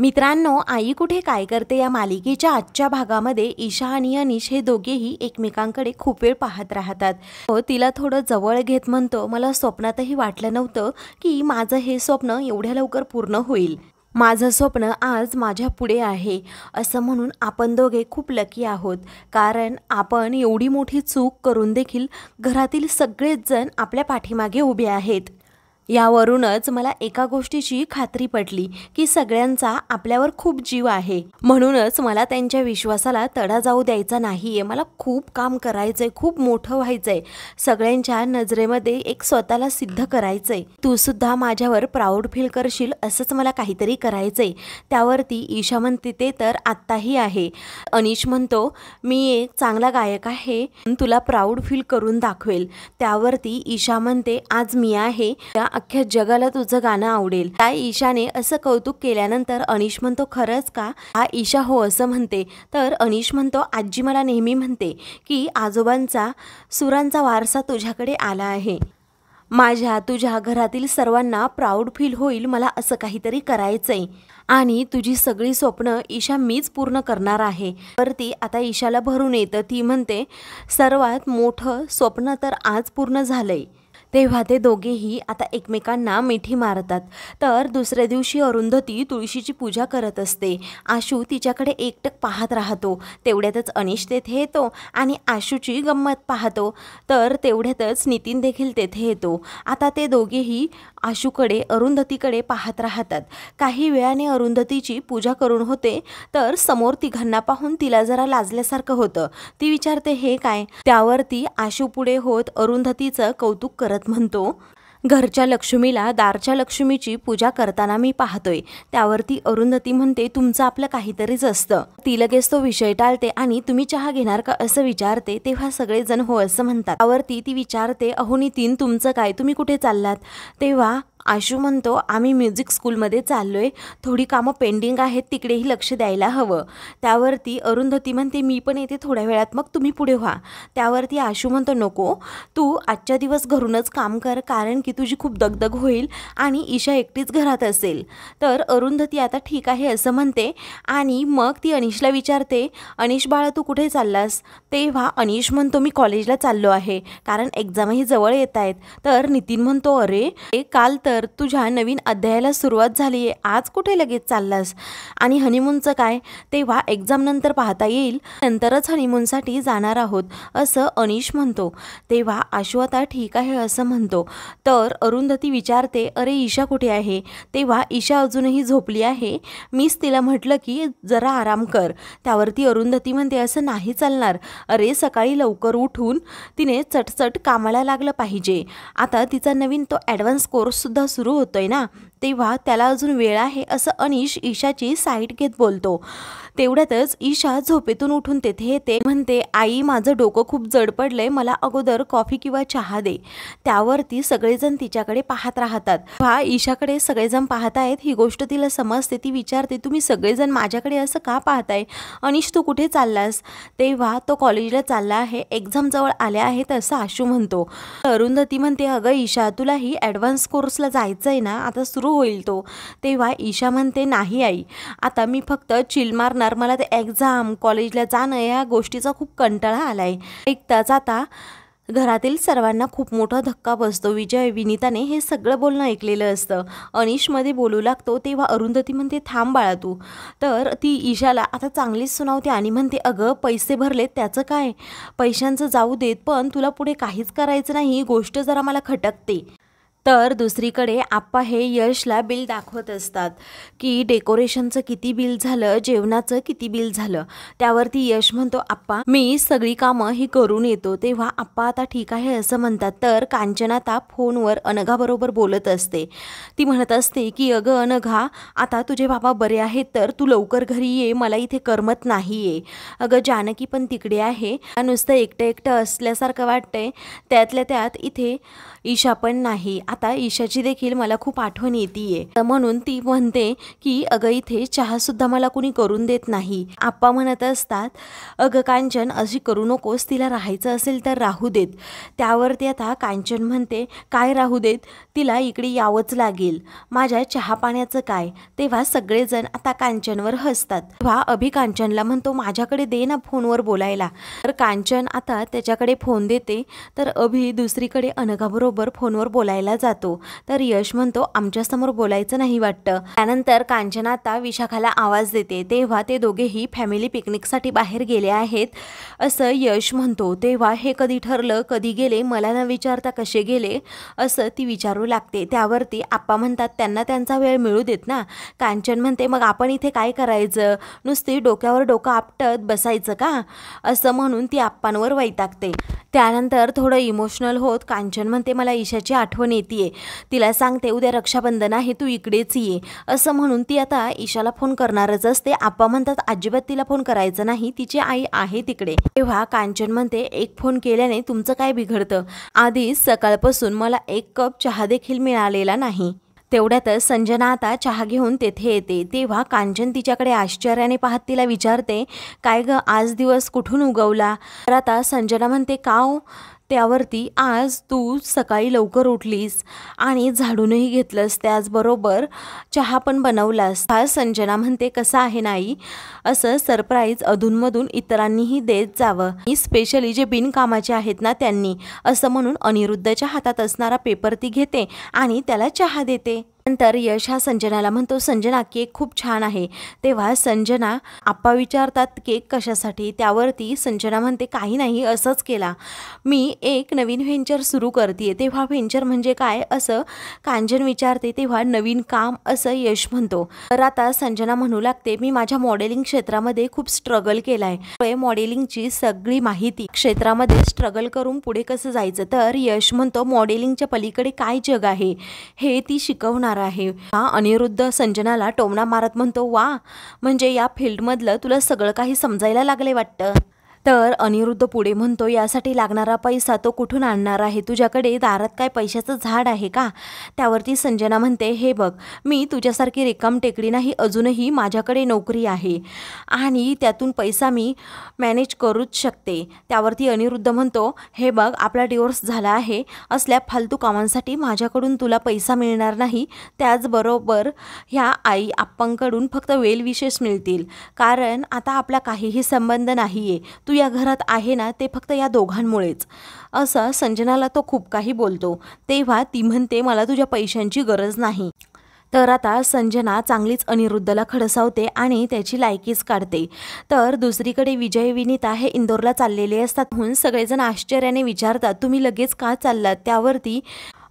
मित्रांनो आई कुठे काय करते या मालिकेच्या आजच्या भागामध्ये ईशा आणि अनिश हे दोघेही एकमेकांकडे खूप वेळ पाहत राहतात व हो, तिला थोडं जवळ घेत म्हणतो मला स्वप्नातही वाटलं नव्हतं की माझं हे स्वप्न एवढ्या लवकर पूर्ण होईल माझं स्वप्न आज माझ्या पुढे आहे असं म्हणून आपण दोघे खूप लकी आहोत कारण आपण एवढी मोठी चूक करून देखील घरातील सगळेच जण आपल्या पाठीमागे उभे आहेत यावरूनच मला एका गोष्टीची खात्री पटली की सगळ्यांचा आपल्यावर खूप जीव आहे म्हणूनच मला त्यांच्या विश्वासाला तडा जाऊ द्यायचा नाही आहे मला खूप काम करायचंय खूप मोठं व्हायचंय सगळ्यांच्या नजरेमध्ये एक स्वतःला सिद्ध करायचंय तू सुद्धा माझ्यावर प्राऊड फील करशील असंच मला काहीतरी करायचंय त्यावरती ईशा म्हणते ते तर आत्ताही आहे अनिश म्हणतो मी एक चांगला गायक आहे तुला प्राऊड फील करून दाखवेल त्यावरती ईशा म्हणते आज मी आहे अख्ख्या जगाला तुझं गाणं आवडेल काय ईशाने असं कौतुक केल्यानंतर अनिश म्हणतो खरंच का हा ईशा हो असं म्हणते तर अनिश म्हणतो आजी मला नेहमी म्हणते की आजोबांचा सुरांचा वारसा तुझ्याकडे आला आहे माझ्या तुझ्या घरातील सर्वांना प्राऊड फील होईल मला असं काहीतरी करायचंय आणि तुझी सगळी स्वप्न ईशा मीच पूर्ण करणार आहे तर ती आता ईशाला भरून येतं ती म्हणते सर्वात मोठं स्वप्न तर आज पूर्ण झालंय तेव्हा ते दोघेही आता एकमेकांना मिठी मारतात तर दुसऱ्या दिवशी अरुंधती तुळशीची पूजा करत असते आशू तिच्याकडे एकटक पाहत राहतो तेवढ्यातच अनिश तेथे येतो आणि आशूची गंमत पाहतो तर तेवढ्यातच नितीन देखील तेथे येतो आता ते दोघेही आशूकडे अरुंधतीकडे पाहत राहतात काही वेळाने अरुंधतीची पूजा करून होते तर समोर तिघांना पाहून तिला जरा लाजल्यासारखं होतं ती विचारते हे काय त्यावरती ती आशू पुढे होत अरुंधतीचं कौतुक करत म्हणतो घरच्या लक्ष्मीला दारच्या लक्ष्मीची पूजा करताना मी पाहतोय त्यावरती अरुंधती म्हणते तुमचं आपलं काहीतरीच असतं ती लगेच तो विषय टाळते आणि तुम्ही चहा घेणार का असं विचारते तेव्हा सगळेजण हो असं म्हणतात त्यावरती ती विचारते अहो नितीन तुमचं काय तुम्ही कुठे चाललात तेव्हा आशू म्हणतो आम्ही म्युझिक स्कूलमध्ये चाललो आहे थोडी कामं पेंडिंग आहेत तिकडेही लक्ष द्यायला हवं त्यावरती अरुंधती म्हणते मी पण येते थोड्या वेळात मग तुम्ही पुढे व्हा त्यावरती आशू म्हणतो नको तू आजच्या दिवस घरूनच काम कर कारण की तुझी खूप दगदग होईल आणि ईशा एकटीच घरात असेल तर अरुंधती आता ठीक आहे असं म्हणते आणि मग ती अनिशला विचारते अनिश बाळा तू कुठे चाललास तेव्हा अनिश म्हणतो मी कॉलेजला चाललो आहे कारण एक्झामही जवळ येत आहेत तर नितीन म्हणतो अरे काल तर तर तुझ्या नवीन अध्यायाला सुरुवात झाली आहे आज कुठे लगेच चाललास आणि हनीमूनचं काय तेव्हा नंतर पाहता येईल नंतरच हनीमूनसाठी जाणार आहोत असं अनिश म्हणतो तेव्हा आशू ठीक आहे असं म्हणतो तर अरुंधती विचारते अरे ईशा कुठे आहे तेव्हा ईशा अजूनही झोपली आहे मीच तिला म्हटलं की जरा आराम कर त्यावरती अरुंधती म्हणते असं नाही चालणार अरे सकाळी लवकर उठून तिने चटचट कामाला लागलं पाहिजे आता तिचा नवीन तो ॲडव्हान्स कोर्ससुद्धा सुरू होतोय ना तेव्हा त्याला अजून वेळ आहे असं अनिश ईशाची साईट घेत बोलतो तेवढ्यातच ईशा झोपेतून उठून तेथे येते म्हणते आई माझं डोकं खूप जड पडलंय मला अगोदर कॉफी किंवा चहा दे त्यावरती सगळेजण तिच्याकडे पाहत राहतात हा ईशाकडे सगळेजण पाहत आहेत ही गोष्ट तिला समजते ती विचारते तुम्ही सगळेजण माझ्याकडे असं का पाहताय अनिश तू कुठे चाललास तेव्हा तो कॉलेजला चालला आहे एक्झामजवळ आल्या आहेत असं आशू म्हणतो अरुंधती म्हणते अगं ईशा तुला ही ॲडव्हान्स कोर्सला जायचं आहे ना आता सुरू होईल तो तेव्हा ईशा म्हणते नाही आई आता मी फक्त चिल मारणार मला ते एक्झाम कॉलेजला जाणं या गोष्टीचा खूप कंटाळा आला आहे ऐकताच आता घरातील सर्वांना खूप मोठा धक्का बसतो विजय विनिताने हे सगळं बोलणं ऐकलेलं असतं अनिशमध्ये बोलू लागतो तेव्हा अरुंधती म्हणते थांब बाळा तू तर ती ईशाला आता चांगलीच सुनावते आणि म्हणते अगं पैसे भरलेत त्याचं काय पैशांचं जाऊ देत पण तुला पुढे काहीच करायचं नाही ही गोष्ट जरा मला खटकते तर दुसरीकडे आप्पा हे यशला बिल दाखवत असतात की डेकोरेशनचं किती बिल झालं जेवणाचं किती बिल झालं त्यावरती यश म्हणतो आप्पा मी सगळी कामं ही करून येतो तेव्हा आप्पा आता ठीक आहे असं म्हणतात तर कांचना फोनवर अनघाबरोबर बोलत असते ती म्हणत असते की अगं अनघा आता तुझे बाबा बरे आहेत तर तू लवकर घरी ये मला इथे करमत नाही आहे अगं जानकी पण तिकडे आहे नुसतं एकटं एकटं असल्यासारखं वाटतंय त्यातल्या त्यात इथे ईशा पण नाही आता ईशाची देखील मला खूप आठवण येते तर म्हणून ती म्हणते की अगं इथे चहा सुद्धा मला कुणी करून देत नाही आप्पा म्हणत असतात अगं कांचन अशी करू नकोस तिला राहायचं असेल तर राहू देत त्यावर ते आता कांचन म्हणते काय राहू देत तिला इकडे यावंच लागेल माझ्या चहा पाण्याचं काय तेव्हा सगळेजण आता कांचनवर हसतात तेव्हा अभि कांचनला म्हणतो माझ्याकडे दे ना फोनवर बोलायला तर कांचन आता त्याच्याकडे फोन देते तर अभि दुसरीकडे अनघाबरोबर फोनवर बोलायला जातो तर यश म्हणतो आमच्यासमोर बोलायचं नाही वाटतं त्यानंतर कांचना आता विशाखाला आवाज देते तेव्हा ते दोघेही फॅमिली पिकनिकसाठी बाहेर गेले आहेत असं यश म्हणतो तेव्हा हे कधी ठरलं कधी गेले मला न विचारता कसे गेले असं ती विचारू लागते त्यावरती आप्पा म्हणतात त्यांना त्यांचा वेळ मिळू देत ना कांचन म्हणते मग आपण इथे काय करायचं नुसती डोक्यावर डोकं आपटत बसायचं का असं म्हणून ती आप्पांवर वैतागते त्यानंतर थोडं इमोशनल होत कांचन म्हणते मला ईशाची आठवण येते येते तिला सांगते उद्या रक्षाबंधन आहे तू इकडेच ये असं म्हणून ती आता ईशाला फोन करणारच असते आप्पा म्हणतात अजिबात तिला फोन करायचं नाही तिची आई आहे तिकडे तेव्हा कांचन म्हणते एक फोन केल्याने तुमचं काय बिघडतं आधी सकाळपासून मला एक कप चहा देखील मिळालेला नाही तेवढ्यातच संजना आता चहा घेऊन तेथे येते तेव्हा कांचन तिच्याकडे आश्चर्याने पाहत तिला विचारते काय ग आज दिवस कुठून उगवला तर आता संजना म्हणते का त्यावरती आज तू सकाळी लवकर उठलीस आणि झाडूनही घेतलंस त्याचबरोबर चहा पण बनवलास हा संजना म्हणते कसा आहे नाही असं सरप्राईज अधूनमधून इतरांनीही देत जावं ही स्पेशली जे बिनकामाचे आहेत ना त्यांनी असं म्हणून अनिरुद्धच्या हातात असणारा पेपर ती घेते आणि त्याला चहा देते नंतर यश हा संजनाला म्हणतो संजना केक खूप छान आहे तेव्हा संजना आप्पा विचारतात केक कशासाठी त्यावरती संजना म्हणते काही नाही असंच केला मी एक नवीन व्हेंचर सुरू करते तेव्हा व्हेंचर म्हणजे काय असं कांजन विचारते तेव्हा नवीन काम असं यश म्हणतो तर आता संजना म्हणू लागते मी माझ्या मॉडेलिंग क्षेत्रामध्ये खूप स्ट्रगल केला आहे मॉडेलिंगची सगळी माहिती क्षेत्रामध्ये स्ट्रगल करून पुढे कसं जायचं तर यश म्हणतो मॉडेलिंगच्या पलीकडे काय जग आहे हे ती शिकवणार होणार आहे हा अनिरुद्ध संजनाला टोमणा मारत म्हणतो वा म्हणजे या फील्डमधलं तुला सगळं काही समजायला लागले वाटतं तर अनिरुद्ध पुढे म्हणतो यासाठी लागणारा पैसा तो कुठून आणणार आहे तुझ्याकडे दारात काय पैशाचं झाड आहे का त्यावरती संजना म्हणते हे बघ मी तुझ्यासारखी रिकाम टेकडी नाही अजूनही माझ्याकडे नोकरी आहे आणि त्यातून पैसा मी मॅनेज करूच शकते त्यावरती अनिरुद्ध म्हणतो हे बघ आपला डिवोर्स झाला आहे असल्या फालतू कामांसाठी माझ्याकडून तुला पैसा मिळणार नाही त्याचबरोबर ह्या आई आप्पांकडून फक्त वेल विशेष मिळतील कारण आता आपला काहीही संबंध नाही आहे तू या घरात आहे ना ते फक्त या दोघांमुळेच असं संजनाला तो खूप काही बोलतो तेव्हा ती म्हणते मला तुझ्या पैशांची गरज नाही तर आता संजना चांगलीच अनिरुद्धला खडसावते आणि त्याची लायकीच काढते तर दुसरीकडे विजय विनीता हे इंदोरला चाललेले असतात म्हणून सगळेजण आश्चर्याने विचारतात तुम्ही लगेच का चाललात त्यावरती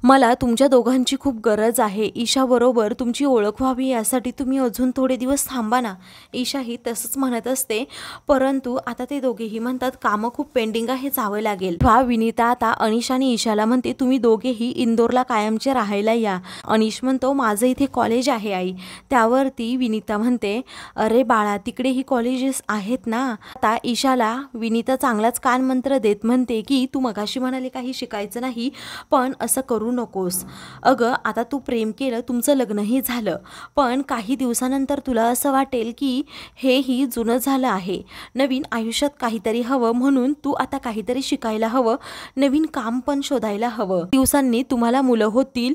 मला तुमच्या दोघांची खूप गरज आहे ईशाबरोबर तुमची ओळख व्हावी यासाठी तुम्ही अजून थोडे दिवस थांबा ना ईशाही तसंच म्हणत असते परंतु आता ते दोघेही म्हणतात कामं खूप पेंडिंग आहे जावं लागेल वा विनीता आता अनिश आणि ईशाला म्हणते तुम्ही दोघेही इंदोरला कायमचे राहायला या अनिश म्हणतो माझं इथे कॉलेज आहे आई त्यावरती विनीता म्हणते अरे बाळा तिकडेही कॉलेजेस आहेत ना आता ईशाला विनीता चांगलाच कानमंत्र देत म्हणते की तू मगाशी म्हणाले काही शिकायचं नाही पण असं करू नकोस अगं आता तू प्रेम केलं तुमचं लग्नही झालं पण काही दिवसानंतर तुला असं वाटेल की हेही जुनं झालं आहे नवीन आयुष्यात काहीतरी हवं म्हणून तू आता काहीतरी शिकायला हवं नवीन काम पण शोधायला हवं दिवसांनी तुम्हाला मुलं होतील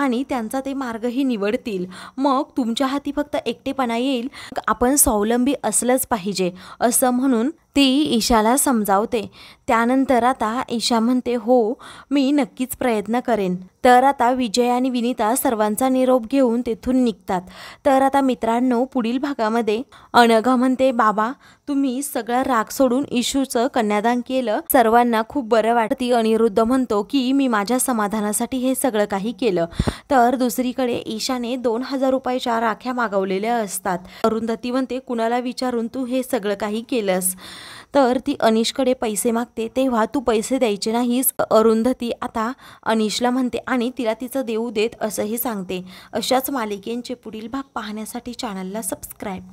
आणि त्यांचा ते मार्गही निवडतील मग तुमच्या हाती फक्त एकटेपणा येईल आपण स्वावलंबी असलंच पाहिजे असं म्हणून ती ईशाला समजावते त्यानंतर आता ईशा म्हणते हो मी नक्कीच प्रयत्न करेन तर आता विजय आणि विनिता सर्वांचा निरोप घेऊन तेथून निघतात तर आता मित्रांनो पुढील भागामध्ये अनघा म्हणते बाबा तुम्ही सगळा राग सोडून इशूचं कन्यादान केलं सर्वांना खूप बरं वाटते अनिरुद्ध म्हणतो की मी माझ्या समाधानासाठी हे सगळं काही केलं तर दुसरीकडे ईशाने दोन हजार रुपयाच्या राख्या मागवलेल्या असतात अरुंधती म्हणते कुणाला विचारून तू हे सगळं काही केलंस तर ती अनिशकडे पैसे मागते तेव्हा तू पैसे द्यायचे नाहीस अरुंधती आता अनिशला म्हणते आणि तिला तिचं देऊ देत असंही सांगते अशाच मालिकेंचे पुढील भाग पाहण्यासाठी चॅनलला सबस्क्राईब